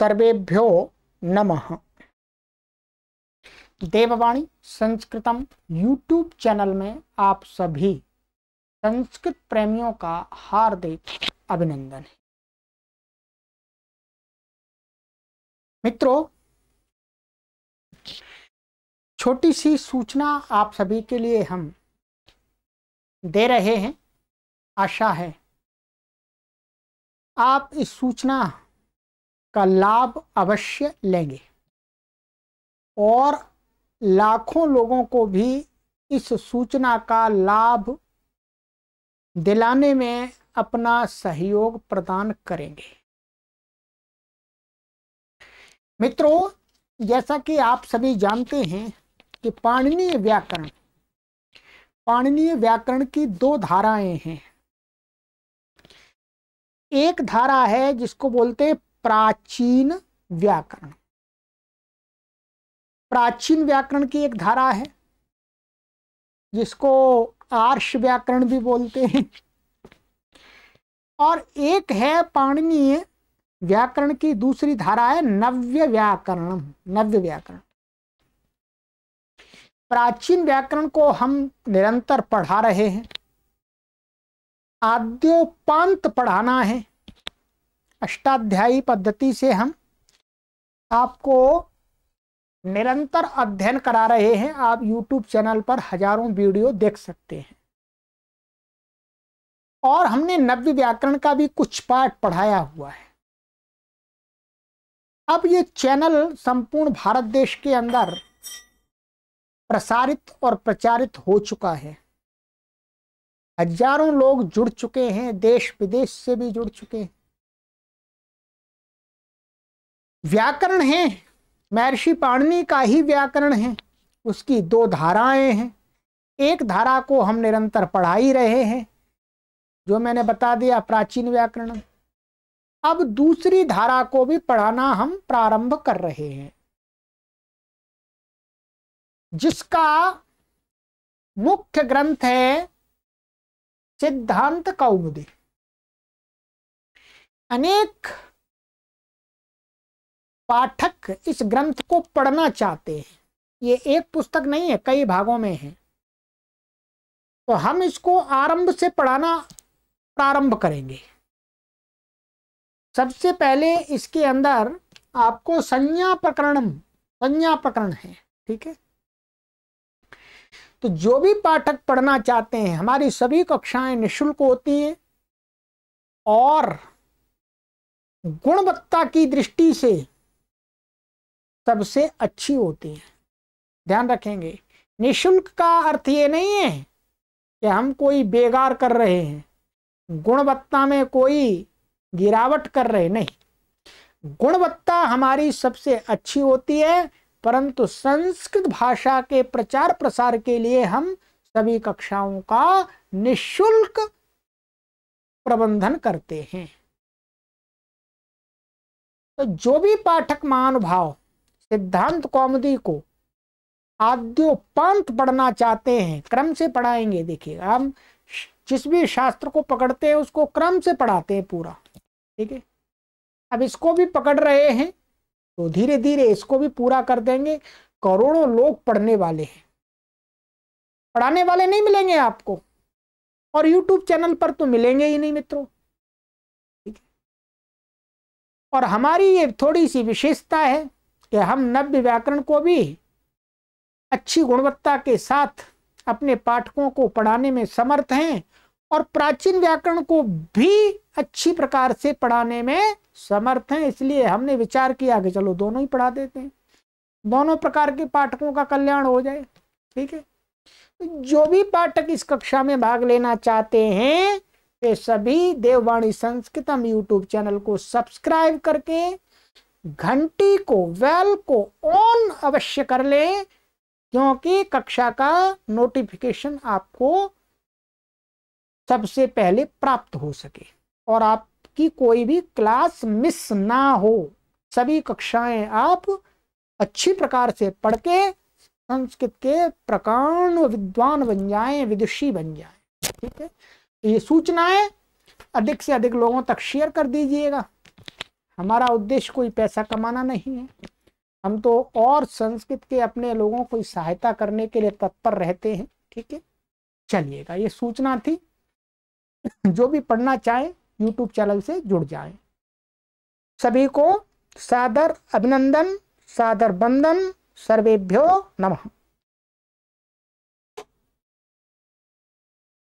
सर्वेभ्यो नमः देववाणी Sanskritam YouTube channel में आप सभी संस्कृत प्रेमियों का हार्दिक अभिनंदन है मित्रों छोटी सी सूचना आप सभी के लिए हम दे रहे हैं आशा है आप इस सूचना का लाभ अवश्य लेंगे और लाखों लोगों को भी इस सूचना का लाभ दिलाने में अपना सहयोग प्रदान करेंगे मित्रों जैसा कि आप सभी जानते हैं कि पाणनीय व्याकरण पाणनीय व्याकरण की दो धाराएं हैं एक धारा है जिसको बोलते हैं प्राचीन व्याकरण प्राचीन व्याकरण की एक धारा है जिसको आर्ष व्याकरण भी बोलते हैं और एक है पाणनीय व्याकरण की दूसरी धारा है नव्य व्याकरण नव्य व्याकरण प्राचीन व्याकरण को हम निरंतर पढ़ा रहे हैं आद्योपांत पढ़ाना है अष्टाध्यायी पद्धति से हम आपको निरंतर अध्ययन करा रहे हैं आप YouTube चैनल पर हजारों वीडियो देख सकते हैं और हमने नव्य व्याकरण का भी कुछ पाठ पढ़ाया हुआ है अब ये चैनल संपूर्ण भारत देश के अंदर प्रसारित और प्रचारित हो चुका है हजारों लोग जुड़ चुके हैं देश विदेश से भी जुड़ चुके हैं व्याकरण है महर्षि पाणनी का ही व्याकरण है उसकी दो धाराएं हैं एक धारा को हम निरंतर पढ़ा ही रहे हैं जो मैंने बता दिया प्राचीन व्याकरण अब दूसरी धारा को भी पढ़ाना हम प्रारंभ कर रहे हैं जिसका मुख्य ग्रंथ है सिद्धांत कौमुदी अनेक पाठक इस ग्रंथ को पढ़ना चाहते हैं ये एक पुस्तक नहीं है कई भागों में है तो हम इसको आरंभ से पढ़ाना प्रारंभ करेंगे सबसे पहले इसके अंदर आपको संज्ञा प्रकरण संज्ञा प्रकरण है ठीक है तो जो भी पाठक पढ़ना चाहते हैं हमारी सभी कक्षाएं निशुल्क होती हैं और गुणवत्ता की दृष्टि से सबसे अच्छी होती हैं ध्यान रखेंगे निशुल्क का अर्थ ये नहीं है कि हम कोई बेगार कर रहे हैं गुणवत्ता में कोई गिरावट कर रहे नहीं गुणवत्ता हमारी सबसे अच्छी होती है परंतु संस्कृत भाषा के प्रचार प्रसार के लिए हम सभी कक्षाओं का निशुल्क प्रबंधन करते हैं तो जो भी पाठक महानुभाव सिद्धांत कौमदी को आद्योपांत पढ़ना चाहते हैं क्रम से पढ़ाएंगे देखिए हम जिस भी शास्त्र को पकड़ते हैं उसको क्रम से पढ़ाते हैं पूरा ठीक है अब इसको भी पकड़ रहे हैं तो धीरे धीरे इसको भी पूरा कर देंगे करोड़ों लोग पढ़ने वाले हैं पढ़ाने वाले नहीं मिलेंगे आपको और YouTube चैनल पर तो मिलेंगे ही नहीं मित्रों ठीक है और हमारी ये थोड़ी सी विशेषता है कि हम नव्य व्याकरण को भी अच्छी गुणवत्ता के साथ अपने पाठकों को पढ़ाने में समर्थ हैं और प्राचीन व्याकरण को भी अच्छी प्रकार से पढ़ाने में समर्थ हैं इसलिए हमने विचार किया कि चलो दोनों ही पढ़ा देते हैं दोनों प्रकार के पाठकों का कल्याण हो जाए ठीक है तो जो भी पाठक इस कक्षा में भाग लेना चाहते हैं वे सभी देववाणी संस्कृतम यूट्यूब चैनल को सब्सक्राइब करके घंटी को वेल को ऑन अवश्य कर लें क्योंकि कक्षा का नोटिफिकेशन आपको सबसे पहले प्राप्त हो सके और आपकी कोई भी क्लास मिस ना हो सभी कक्षाएं आप अच्छी प्रकार से पढ़ के संस्कृत के प्रकांड विद्वान बन जाए विदुषी बन जाए ठीक है तो ये सूचनाएं अधिक से अधिक लोगों तक शेयर कर दीजिएगा हमारा उद्देश्य कोई पैसा कमाना नहीं है हम तो और संस्कृत के अपने लोगों को सहायता करने के लिए तत्पर रहते हैं ठीक है चलिएगा ये सूचना थी जो भी पढ़ना चाहे यूट्यूब चैनल से जुड़ जाए सभी को सादर अभिनंदन सादर बंदन सर्वेभ्यो नमः